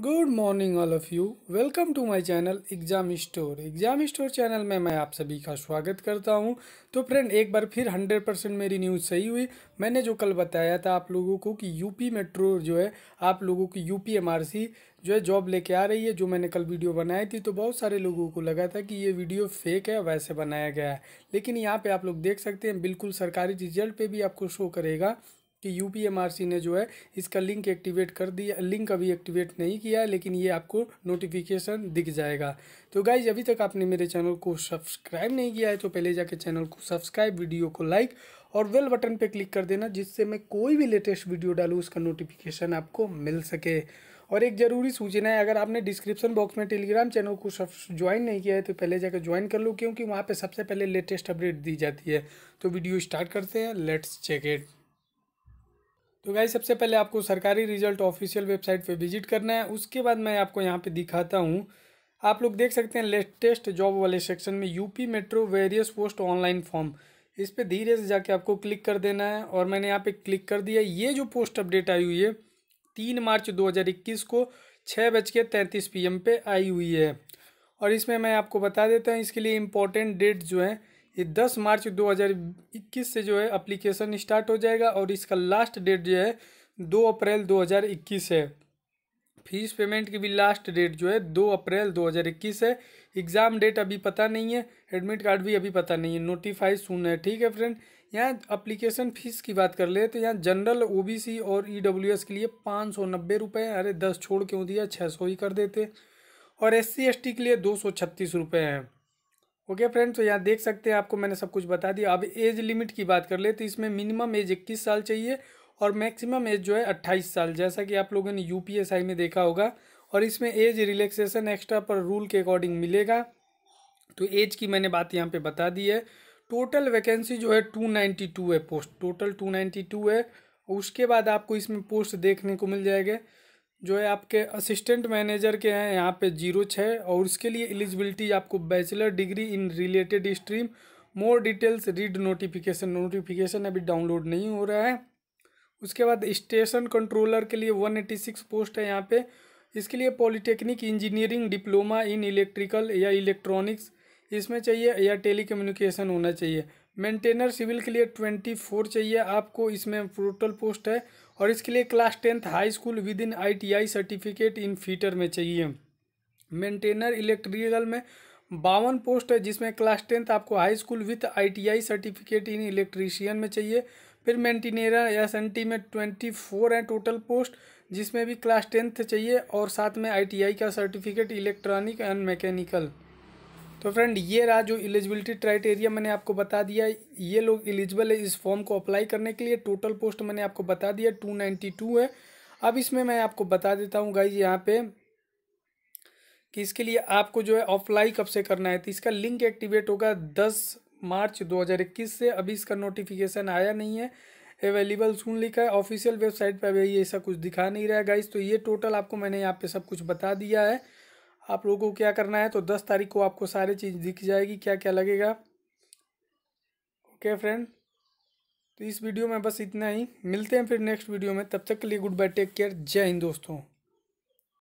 good morning all of you welcome to my channel exam store exam store channel में मैं आप सभी का स्वागत करता हूं तो फ्रेंड एक बार फिर 100 परसेंट मेरी न्यूज़ सही हुई मैंने जो कल बताया था आप लोगों को कि यूपी मेट्रो जो है आप लोगों की यूपी एमआरसी जो है जॉब लेके आ रही है जो मैंने कल वीडियो बनाई थी तो बहुत सारे लोगों को लगा था कि ये वीडियो फेक है वैसे बनाया गया है लेकिन यहाँ पर आप लोग देख सकते हैं बिल्कुल सरकारी रिजल्ट पर भी आपको शो करेगा कि यू ने जो है इसका लिंक एक्टिवेट कर दिया लिंक अभी एक्टिवेट नहीं किया है लेकिन ये आपको नोटिफिकेशन दिख जाएगा तो गाइज अभी तक आपने मेरे चैनल को सब्सक्राइब नहीं किया है तो पहले जाके चैनल को सब्सक्राइब वीडियो को लाइक और वेल बटन पे क्लिक कर देना जिससे मैं कोई भी लेटेस्ट वीडियो डालूँ उसका नोटिफिकेशन आपको मिल सके और एक ज़रूरी सूचना है अगर आपने डिस्क्रिप्शन बॉक्स में टेलीग्राम चैनल को सब ज्वाइन नहीं किया है तो पहले जाकर ज्वाइन कर लो क्योंकि वहाँ पे सबसे पहले लेटेस्ट अपडेट दी जाती है तो वीडियो स्टार्ट करते हैं लेट्स चेक इट तो गाइज सबसे पहले आपको सरकारी रिजल्ट ऑफिशियल वेबसाइट पे विजिट करना है उसके बाद मैं आपको यहाँ पे दिखाता हूँ आप लोग देख सकते हैं लेटेस्ट जॉब वाले सेक्शन में UP metro various post online form इस पर धीरे से जाके आपको क्लिक कर देना है और मैंने यहाँ पे क्लिक कर दिया ये जो पोस्ट अपडेट आई हुई है तीन मार्च दो को छः बज के तैंतीस पी पे आई हुई है और इसमें मैं आपको बता देता हूँ इसके लिए इम्पोर्टेंट डेट जो है ये दस मार्च 2021 से जो है अप्लीकेशन स्टार्ट हो जाएगा और इसका लास्ट डेट जो है दो अप्रैल 2021 है फीस पेमेंट की भी लास्ट डेट जो है दो अप्रैल 2021 है एग्ज़ाम डेट अभी पता नहीं है एडमिट कार्ड भी अभी पता नहीं है नोटिफाई सुन है ठीक है फ्रेंड यहाँ अप्लीकेशन फ़ीस की बात कर ले तो यहाँ जनरल ओ और ई e के लिए पाँच सौ नब्बे रुपये अरे दस छोड़ क्यों दिया छः सौ ही कर देते और एस सी के लिए दो सौ छत्तीस रुपये हैं ओके फ्रेंड्स फ्रेंड तो यहाँ देख सकते हैं आपको मैंने सब कुछ बता दिया अब एज लिमिट की बात कर ले तो इसमें मिनिमम एज इक्कीस साल चाहिए और मैक्सिमम एज जो है अट्ठाईस साल जैसा कि आप लोगों ने यू में देखा होगा और इसमें एज रिलैक्सेशन एक्स्ट्रा पर रूल के अकॉर्डिंग मिलेगा तो एज की मैंने बात यहाँ पे बता दी है टोटल वैकेंसी जो है टू नाइन्टी टू है post total two ninety two है उसके बाद आपको इसमें पोस्ट देखने को मिल जाएगा जो है आपके असिस्टेंट मैनेजर के हैं यहाँ पे जीरो छः और उसके लिए एलिजिबिलिटी आपको bachelor degree in related stream more details read notification notification अभी डाउनलोड नहीं हो रहा है उसके बाद स्टेशन कंट्रोलर के लिए वन एटी सिक्स पोस्ट है यहाँ पे इसके लिए polytechnic engineering diploma in electrical या इलेक्ट्रॉनिक्स इसमें चाहिए या टेली कम्युनिकेशन होना चाहिए मेंटेनर सिविल के लिए ट्वेंटी फोर चाहिए आपको इसमें टोटल पोस्ट है और इसके लिए class tenth high school with in I certificate in fitter में चाहिए मेंटेनर इलेक्ट्रिकल में बावन पोस्ट है जिसमें क्लास टेंथ आपको high school with ITI certificate in electrician में चाहिए फिर मेंटेनर एस एन टी में ट्वेंटी फोर हैं टोटल पोस्ट जिसमें भी क्लास टेंथ चाहिए और साथ में आईटीआई का सर्टिफिकेट इलेक्ट्रॉनिक एंड मैकेनिकल तो फ्रेंड ये रहा जो एलिजिबिलिटी क्राइटेरिया मैंने आपको बता दिया ये लोग एलिजिबल है इस फॉर्म को अप्लाई करने के लिए टोटल पोस्ट मैंने आपको बता दिया टू नाइन्टी टू है अब इसमें मैं आपको बता देता हूँ गाइज यहाँ पे कि इसके लिए आपको जो है अप्लाई कब से करना है तो इसका लिंक एक्टिवेट होगा दस मार्च 2021 से अभी इसका नोटिफिकेशन आया नहीं है अवेलेबल सुन लिखा है ऑफिशियल वेबसाइट पर अभी ऐसा कुछ दिखा नहीं रहा है गाइज तो ये टोटल आपको मैंने यहाँ पे सब कुछ बता दिया है आप लोगों को क्या करना है तो दस तारीख को आपको सारी चीज़ दिख जाएगी क्या क्या लगेगा ओके फ्रेंड तो इस वीडियो में बस इतना ही मिलते हैं फिर नेक्स्ट वीडियो में तब तक के लिए गुड बाय टेक केयर जय हिंद दोस्तों